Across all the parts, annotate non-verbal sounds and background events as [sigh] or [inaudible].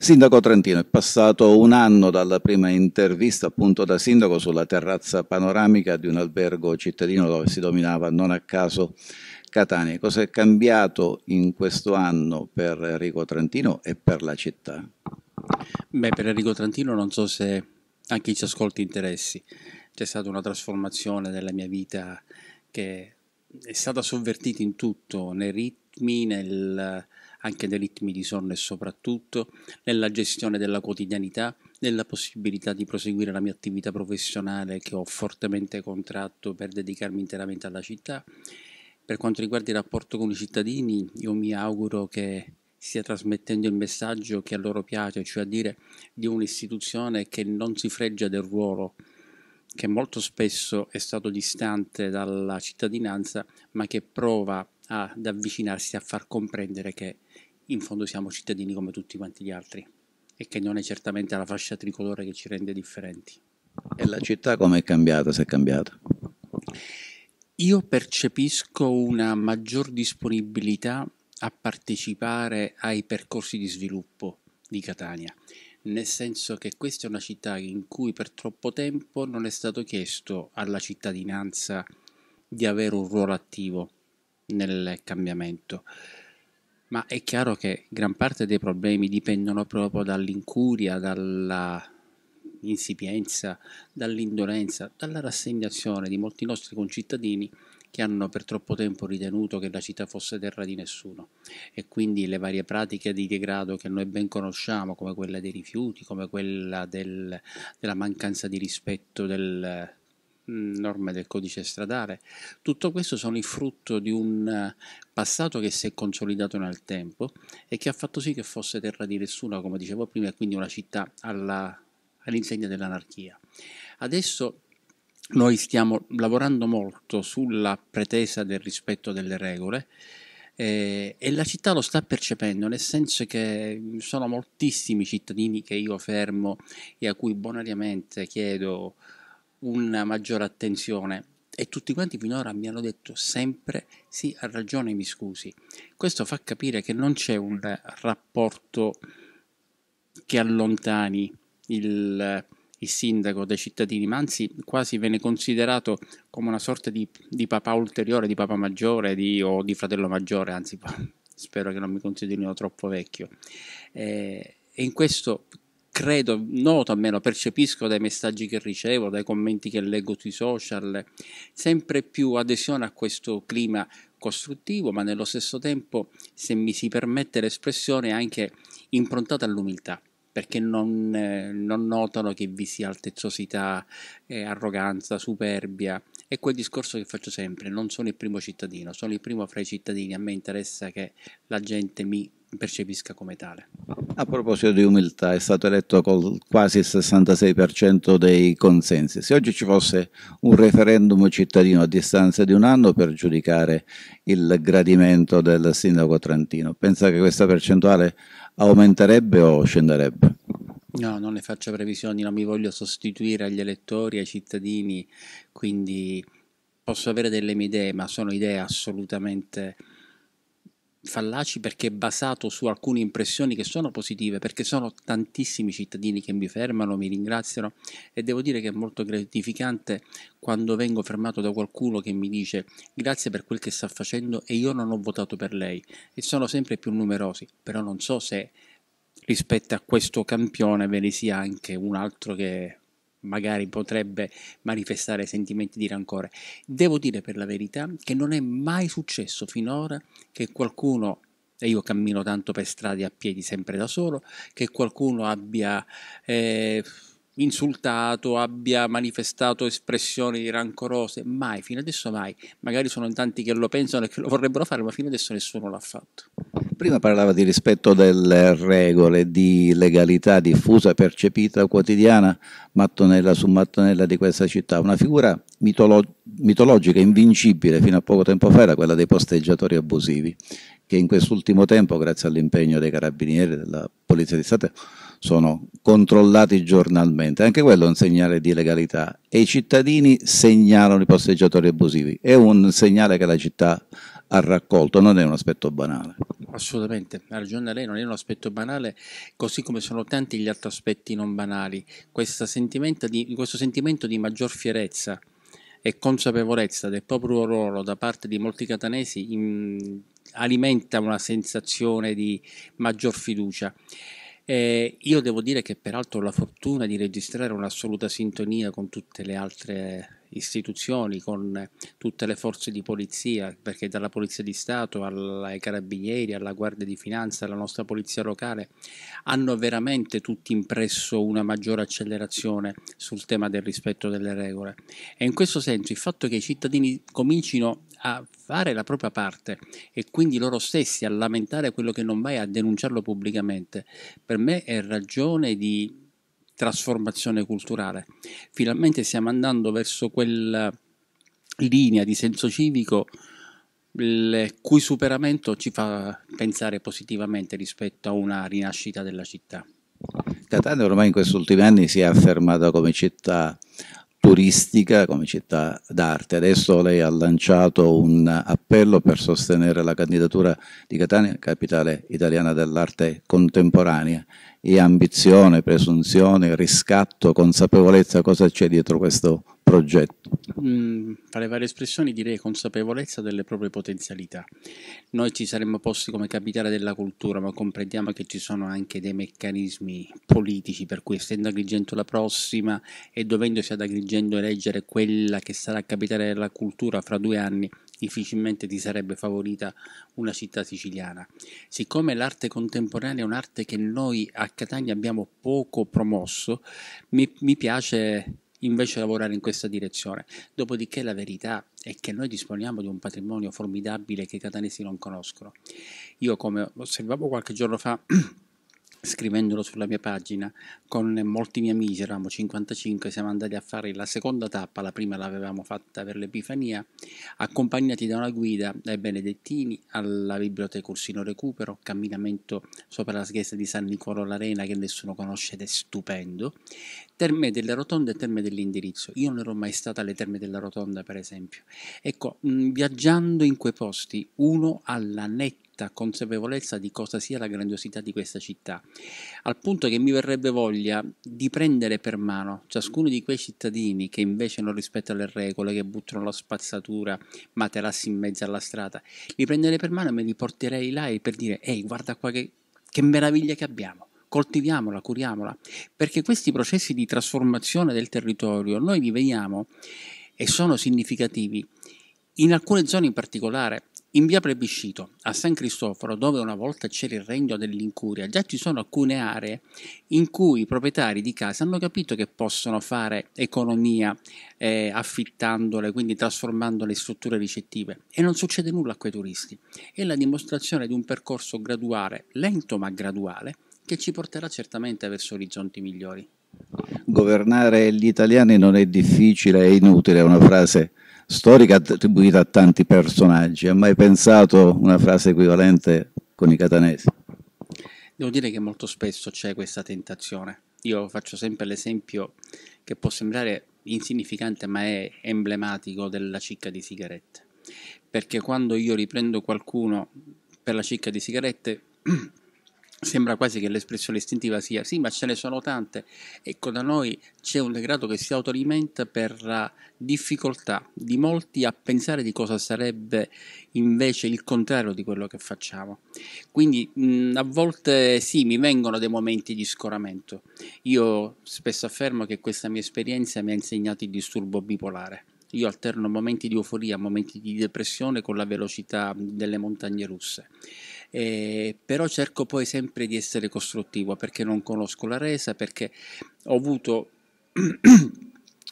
Sindaco Trentino, è passato un anno dalla prima intervista appunto da sindaco sulla terrazza panoramica di un albergo cittadino dove si dominava non a caso Catania. Cosa è cambiato in questo anno per Enrico Trentino e per la città? Beh, per Enrico Trentino non so se anche chi ci ascolti interessi. C'è stata una trasformazione della mia vita che è stata sovvertita in tutto, nei ritmi, nel anche nei ritmi di sonno e soprattutto nella gestione della quotidianità, nella possibilità di proseguire la mia attività professionale che ho fortemente contratto per dedicarmi interamente alla città. Per quanto riguarda il rapporto con i cittadini, io mi auguro che stia trasmettendo il messaggio che a loro piace, cioè a dire di un'istituzione che non si freggia del ruolo che molto spesso è stato distante dalla cittadinanza, ma che prova ad avvicinarsi a far comprendere che in fondo siamo cittadini come tutti quanti gli altri e che non è certamente la fascia tricolore che ci rende differenti. E la città come è cambiata, se è cambiata? Io percepisco una maggior disponibilità a partecipare ai percorsi di sviluppo di Catania, nel senso che questa è una città in cui per troppo tempo non è stato chiesto alla cittadinanza di avere un ruolo attivo nel cambiamento. Ma è chiaro che gran parte dei problemi dipendono proprio dall'incuria, dall'insipienza, dall'indolenza, dalla rassegnazione di molti nostri concittadini che hanno per troppo tempo ritenuto che la città fosse terra di nessuno e quindi le varie pratiche di degrado che noi ben conosciamo, come quella dei rifiuti, come quella del, della mancanza di rispetto del, Mm, norme del codice stradale. Tutto questo sono il frutto di un eh, passato che si è consolidato nel tempo e che ha fatto sì che fosse terra di nessuno, come dicevo prima, e quindi una città alla, all'insegna dell'anarchia. Adesso noi stiamo lavorando molto sulla pretesa del rispetto delle regole eh, e la città lo sta percependo, nel senso che mm, sono moltissimi cittadini che io fermo e a cui bonariamente chiedo una maggiore attenzione e tutti quanti finora mi hanno detto sempre sì, ha ragione, mi scusi. Questo fa capire che non c'è un rapporto che allontani il, il sindaco dai cittadini, ma anzi quasi viene considerato come una sorta di, di papà ulteriore, di papà maggiore di, o di fratello maggiore, anzi [laughs] spero che non mi considerino troppo vecchio. Eh, in questo credo, noto almeno, percepisco dai messaggi che ricevo, dai commenti che leggo sui social, sempre più adesione a questo clima costruttivo, ma nello stesso tempo, se mi si permette l'espressione, anche improntata all'umiltà perché non, eh, non, notano che vi sia altezzosità, eh, arroganza, superbia. È quel discorso che faccio sempre, non sono il primo cittadino, sono il primo fra i cittadini, a me interessa che la gente mi percepisca come tale. A proposito di umiltà, è stato eletto con quasi il 66% dei consensi. Se oggi ci fosse un referendum cittadino a distanza di un anno per giudicare il gradimento del sindaco Trentino, pensa che questa percentuale aumenterebbe o scenderebbe? No, non ne faccio previsioni, non mi voglio sostituire agli elettori, ai cittadini, quindi posso avere delle mie idee, ma sono idee assolutamente fallaci perché è basato su alcune impressioni che sono positive, perché sono tantissimi cittadini che mi fermano, mi ringraziano e devo dire che è molto gratificante quando vengo fermato da qualcuno che mi dice grazie per quel che sta facendo e io non ho votato per lei e sono sempre più numerosi, però non so se rispetto a questo campione ve ne sia anche un altro che magari potrebbe manifestare sentimenti di rancore. Devo dire per la verità che non è mai successo finora che qualcuno e io cammino tanto per strade a piedi sempre da solo, che qualcuno abbia eh, insultato, abbia manifestato espressioni rancorose, mai, fino adesso mai. Magari sono in tanti che lo pensano e che lo vorrebbero fare, ma fino adesso nessuno l'ha fatto. Prima parlava di rispetto delle regole, di legalità diffusa, percepita, quotidiana, mattonella su mattonella di questa città, una figura mitolo- mitologica, invincibile fino a poco tempo fa era quella dei posteggiatori abusivi, che in quest'ultimo tempo, grazie all'impegno dei carabinieri, della Polizia di Stato, sono controllati giornalmente, anche quello è un segnale di legalità e i cittadini segnalano i posteggiatori abusivi, è un segnale che la città ha raccolto, non è un aspetto banale. Assolutamente, ha ragione lei, non è un aspetto banale, così come sono tanti gli altri aspetti non banali, questo sentimento di, questo sentimento di maggior fierezza e consapevolezza del proprio ruolo da parte di molti catanesi in, alimenta una sensazione di maggior fiducia eh, io devo dire che peraltro ho la fortuna di registrare un'assoluta sintonia con tutte le altre istituzioni, con tutte le forze di polizia, perché dalla Polizia di Stato ai Carabinieri, alla Guardia di Finanza, alla nostra Polizia locale, hanno veramente tutti impresso una maggiore accelerazione sul tema del rispetto delle regole. E in questo senso il fatto che i cittadini comincino a a fare la propria parte e quindi loro stessi a lamentare quello che non va e a denunciarlo pubblicamente, per me è ragione di trasformazione culturale. Finalmente stiamo andando verso quella linea di senso civico il cui superamento ci fa pensare positivamente rispetto a una rinascita della città. Catania ormai in questi ultimi anni si è affermata come città turistica come città d'arte. Adesso lei ha lanciato un appello per sostenere la candidatura di Catania, capitale italiana dell'arte contemporanea e ambizione, presunzione, riscatto, consapevolezza, cosa c'è dietro questo progetto? Mm, fra le varie espressioni direi consapevolezza delle proprie potenzialità. Noi ci saremmo posti come capitale della cultura, ma comprendiamo che ci sono anche dei meccanismi politici per cui essendo Agrigento la prossima e dovendosi ad Agrigento eleggere quella che sarà capitale della cultura fra due anni, difficilmente ti sarebbe favorita una città siciliana. Siccome l'arte contemporanea è un'arte che noi a Catania abbiamo poco promosso, mi, mi piace invece lavorare in questa direzione. Dopodiché la verità è che noi disponiamo di un patrimonio formidabile che i catanesi non conoscono. Io come osservavo qualche giorno fa [clears throat] scrivendolo sulla mia pagina con molti miei amici, eravamo 55, siamo andati a fare la seconda tappa, la prima l'avevamo fatta per l'Epifania, accompagnati da una guida dai Benedettini alla biblioteca Ursino Recupero, camminamento sopra la chiesa di San Nicolò l'Arena che nessuno conosce ed è stupendo, Terme delle rotonde e Terme dell'Indirizzo. Io non ero mai stata alle Terme della Rotonda, per esempio. Ecco, mh, mm, viaggiando in quei posti, uno ha la netta consapevolezza di cosa sia la grandiosità di questa città, al punto che mi verrebbe voglia di prendere per mano ciascuno di quei cittadini che invece non rispettano le regole, che buttano la spazzatura, materassi in mezzo alla strada, li prenderei per mano e me li porterei là per dire, ehi, guarda qua che, che meraviglia che abbiamo coltiviamola, curiamola, perché questi processi di trasformazione del territorio noi li vediamo e sono significativi in alcune zone in particolare. In via Plebiscito, a San Cristoforo, dove una volta c'era il regno dell'incuria, già ci sono alcune aree in cui i proprietari di casa hanno capito che possono fare economia eh, affittandole, quindi trasformando le strutture ricettive e non succede nulla a quei turisti. È la dimostrazione di un percorso graduale, lento ma graduale, che ci porterà certamente verso orizzonti migliori. Governare gli italiani non è difficile, è inutile, è una frase storica attribuita a tanti personaggi. Ha mai pensato una frase equivalente con i catanesi? Devo dire che molto spesso c'è questa tentazione. Io faccio sempre l'esempio che può sembrare insignificante ma è emblematico della cicca di sigarette. Perché quando io riprendo qualcuno per la cicca di sigarette [clears throat] Sembra quasi che l'espressione istintiva sia sì, ma ce ne sono tante. Ecco, da noi c'è un degrado che si autoalimenta per la difficoltà di molti a pensare di cosa sarebbe invece il contrario di quello che facciamo. Quindi mh, mhmm, a volte sì, mi vengono dei momenti di scoramento. Io spesso affermo che questa mia esperienza mi ha insegnato il disturbo bipolare. Io alterno momenti di euforia, momenti di depressione con la velocità delle montagne russe eh, però cerco poi sempre di essere costruttivo perché non conosco la resa, perché ho avuto [clears throat]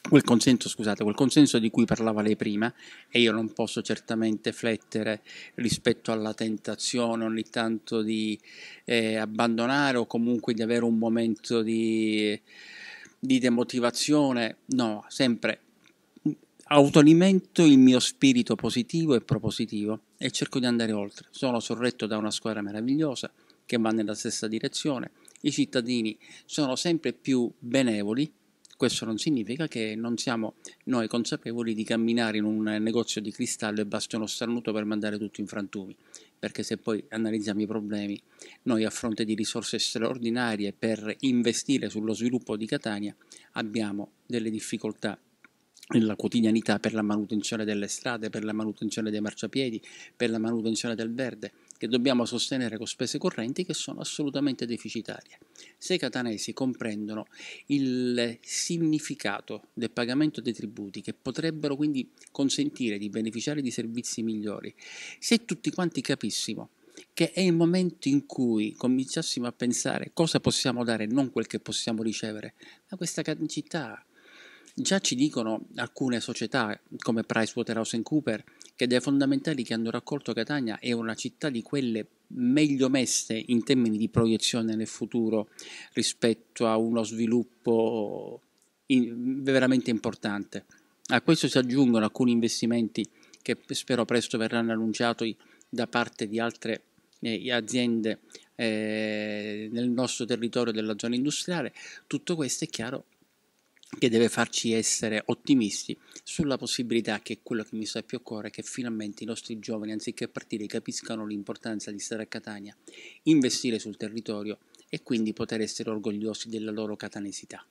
quel consenso, scusate, quel consenso di cui parlava lei prima e io non posso certamente flettere rispetto alla tentazione ogni tanto di eh, abbandonare o comunque di avere un momento di, di demotivazione, no, sempre autoalimento il mio spirito positivo e propositivo e cerco di andare oltre. Sono sorretto da una squadra meravigliosa che va nella stessa direzione. I cittadini sono sempre più benevoli. Questo non significa che non siamo noi consapevoli di camminare in un negozio di cristallo e basta uno starnuto per mandare tutto in frantumi, perché se poi analizziamo i problemi, noi a fronte di risorse straordinarie per investire sullo sviluppo di Catania abbiamo delle difficoltà nella quotidianità per la manutenzione delle strade, per la manutenzione dei marciapiedi, per la manutenzione del verde, che dobbiamo sostenere con spese correnti che sono assolutamente deficitarie. Se i catanesi comprendono il significato del pagamento dei tributi, che potrebbero quindi consentire di beneficiare di servizi migliori, se tutti quanti capissimo che è il momento in cui cominciassimo a pensare cosa possiamo dare e non quel che possiamo ricevere, ma questa città Già ci dicono alcune società come PricewaterhouseCoopers che dai fondamentali che hanno raccolto Catania è una città di quelle meglio messe in termini di proiezione nel futuro rispetto a uno sviluppo in, veramente importante. A questo si aggiungono alcuni investimenti che spero presto verranno annunciati da parte di altre eh, aziende eh, nel nostro territorio della zona industriale. Tutto questo è chiaro che deve farci essere ottimisti sulla possibilità che quello che mi sta più a cuore è che finalmente i nostri giovani, anziché partire, capiscano l'importanza di stare a Catania, investire sul territorio e quindi poter essere orgogliosi della loro catanesità.